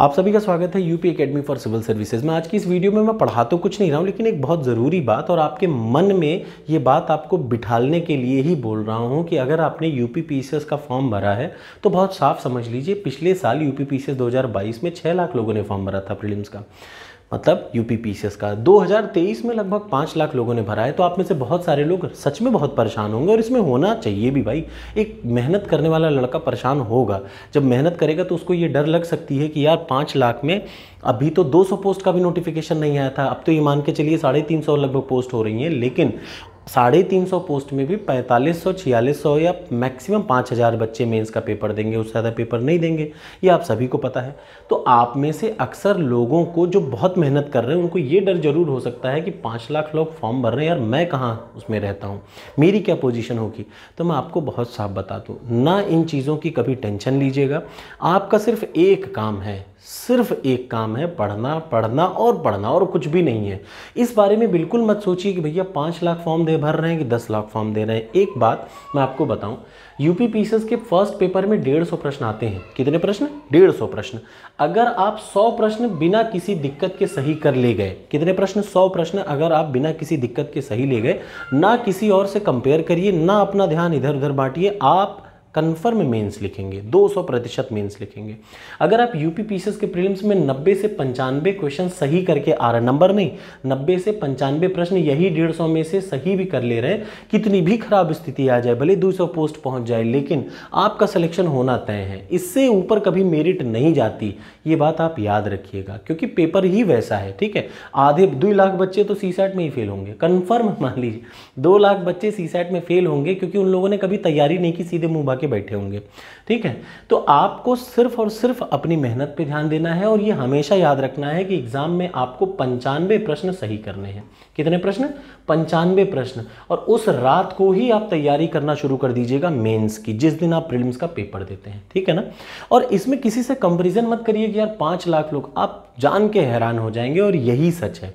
आप सभी का स्वागत है UP academy for civil services में आज की इस वीडियो में मैं पढ़ा तो कुछ नहीं रहा हूँ लेकिन एक बहुत ज़रूरी बात और आपके मन में ये बात आपको बिठालने के लिए ही बोल रहा हूँ कि अगर आपने यू पी का फॉर्म भरा है तो बहुत साफ समझ लीजिए पिछले साल यू पी पी में छः लाख लोगों ने फॉर्म भरा था प्रिलिम्स का मतलब यू पी का 2023 में लगभग पाँच लाख लोगों ने भरा है तो आप में से बहुत सारे लोग सच में बहुत परेशान होंगे और इसमें होना चाहिए भी भाई एक मेहनत करने वाला लड़का परेशान होगा जब मेहनत करेगा तो उसको ये डर लग सकती है कि यार पाँच लाख में अभी तो 200 पोस्ट का भी नोटिफिकेशन नहीं आया था अब तो ये मान के चलिए साढ़े तीन सौ लगभग पोस्ट हो रही हैं लेकिन साढ़े तीन सौ पोस्ट में भी पैंतालीस सौ छियालीस सौ या मैक्सिमम पाँच हज़ार बच्चे मेंस का पेपर देंगे उससे ज़्यादा पेपर नहीं देंगे ये आप सभी को पता है तो आप में से अक्सर लोगों को जो बहुत मेहनत कर रहे हैं उनको ये डर जरूर हो सकता है कि पाँच लाख लोग फॉर्म भर रहे हैं यार मैं कहाँ उसमें रहता हूँ मेरी क्या पोजिशन होगी तो मैं आपको बहुत साफ बता दूँ ना इन चीज़ों की कभी टेंशन लीजिएगा आपका सिर्फ एक काम है सिर्फ एक काम है पढ़ना पढ़ना और पढ़ना और कुछ भी नहीं है इस बारे में बिल्कुल मत सोचिए कि भैया पाँच लाख फॉर्म दे भर रहे हैं कि दस लाख फॉर्म दे रहे हैं एक बात मैं आपको बताऊं यूपी पीसेस के फर्स्ट पेपर में डेढ़ सौ प्रश्न आते हैं कितने प्रश्न डेढ़ सौ प्रश्न अगर आप सौ प्रश्न बिना किसी दिक्कत के सही कर ले गए कितने प्रश्न सौ प्रश्न अगर आप बिना किसी दिक्कत के सही ले गए ना किसी और से कंपेयर करिए ना अपना ध्यान इधर उधर बांटिए आप कन्फर्म मेंस लिखेंगे 200 प्रतिशत मेन्स लिखेंगे अगर आप यूपी पीसीएस के प्रीलिम्स में 90 से पंचानवे क्वेश्चन सही करके आ रहे नंबर नहीं 90 से पंचानवे प्रश्न यही 150 में से सही भी कर ले रहे हैं कितनी भी खराब स्थिति आ जाए भले 200 पोस्ट पहुंच जाए लेकिन आपका सिलेक्शन होना तय है इससे ऊपर कभी मेरिट नहीं जाती ये बात आप याद रखिएगा क्योंकि पेपर ही वैसा है ठीक है आधे दो लाख बच्चे तो सी में ही फेल होंगे कन्फर्म मान लीजिए दो लाख बच्चे सी में फेल होंगे क्योंकि उन लोगों ने कभी तैयारी नहीं की सीधे मुंह के बैठे होंगे ठीक है तो आपको सिर्फ और सिर्फ अपनी मेहनत पे ध्यान देना है और ये हमेशा याद रखना है कि एग्ज़ाम में आपको पंचानवे प्रश्न सही करने हैं कितने प्रश्न पंचानवे प्रश्न और उस रात को ही आप तैयारी करना शुरू कर दीजिएगा मेंस की जिस दिन आप प्रिलिम्स का पेपर देते हैं ठीक है ना और इसमें किसी से कंपेरिजन मत करिए कि यार पाँच लाख लोग आप जान के हैरान हो जाएंगे और यही सच है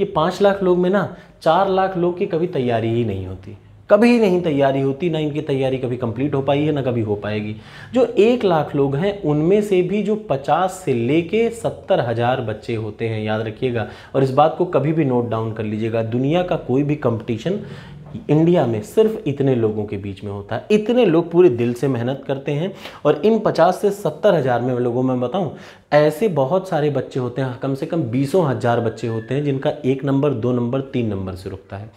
ये पाँच लाख लोग में ना चार लाख लोग की कभी तैयारी ही नहीं होती कभी नहीं तैयारी होती ना इनकी तैयारी कभी कंप्लीट हो पाई है ना कभी हो पाएगी जो एक लाख लोग हैं उनमें से भी जो पचास से लेके सत्तर हज़ार बच्चे होते हैं याद रखिएगा और इस बात को कभी भी नोट डाउन कर लीजिएगा दुनिया का कोई भी कंपटीशन इंडिया में सिर्फ इतने लोगों के बीच में होता है इतने लोग पूरे दिल से मेहनत करते हैं और इन पचास से सत्तर हज़ार में लोगों में बताऊं ऐसे बहुत सारे बच्चे होते हैं कम से कम बीसों हज़ार बच्चे होते हैं जिनका एक नंबर दो नंबर तीन नंबर से रुकता है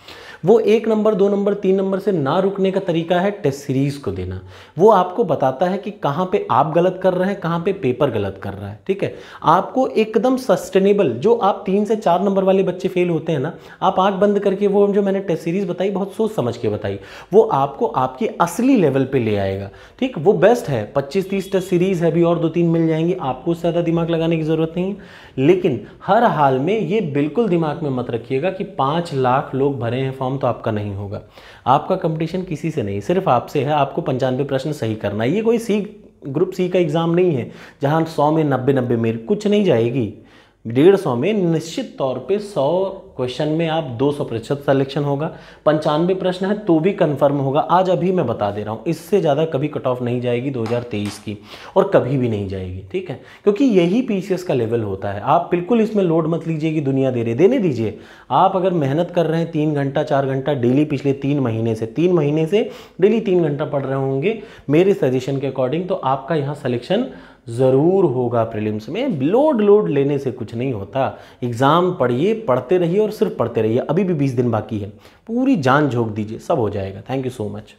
वो एक नंबर दो नंबर तीन नंबर से ना रुकने का तरीका है टेस्ट सीरीज़ को देना वो आपको बताता है कि कहाँ पर आप गलत कर रहे हैं कहाँ पे पेपर गलत कर रहा है ठीक है आपको एकदम सस्टेनेबल जो आप तीन से चार नंबर वाले बच्चे फेल होते हैं ना आप आँख बंद करके वो जो मैंने टेस्ट सीरीज़ बताई बहुत बहुत सोच समझ के बताई वो आपको आपके असली लेवल पे ले आएगा ठीक वो बेस्ट है पच्चीस तीस टेस्ट सीरीज है भी और दो तीन मिल जाएंगी आपको उससे ज़्यादा दिमाग लगाने की ज़रूरत नहीं है लेकिन हर हाल में ये बिल्कुल दिमाग में मत रखिएगा कि पाँच लाख लोग भरे हैं फॉर्म तो आपका नहीं होगा आपका कंपटीशन किसी से नहीं सिर्फ आपसे है आपको पंचानवे प्रश्न सही करना है ये कोई सी ग्रुप सी का एग्ज़ाम नहीं है जहां सौ में नब्बे नब्बे में कुछ नहीं जाएगी डेढ़ सौ में निश्चित तौर पे सौ क्वेश्चन में आप दो सौ प्रतिशत सलेक्शन होगा पंचानवे प्रश्न है तो भी कंफर्म होगा आज अभी मैं बता दे रहा हूँ इससे ज़्यादा कभी कट ऑफ नहीं जाएगी 2023 की और कभी भी नहीं जाएगी ठीक है क्योंकि यही पीसीएस का लेवल होता है आप बिल्कुल इसमें लोड मत लीजिए कि दुनिया दे रही देने दीजिए आप अगर मेहनत कर रहे हैं तीन घंटा चार घंटा डेली पिछले तीन महीने से तीन महीने से डेली तीन घंटा पढ़ रहे होंगे मेरे सजेशन के अकॉर्डिंग तो आपका यहाँ सलेक्शन ज़रूर होगा प्रीलिम्स में लोड लोड लेने से कुछ नहीं होता एग्ज़ाम पढ़िए पढ़ते रहिए और सिर्फ पढ़ते रहिए अभी भी बीस दिन बाकी है पूरी जान झोंक दीजिए सब हो जाएगा थैंक यू सो मच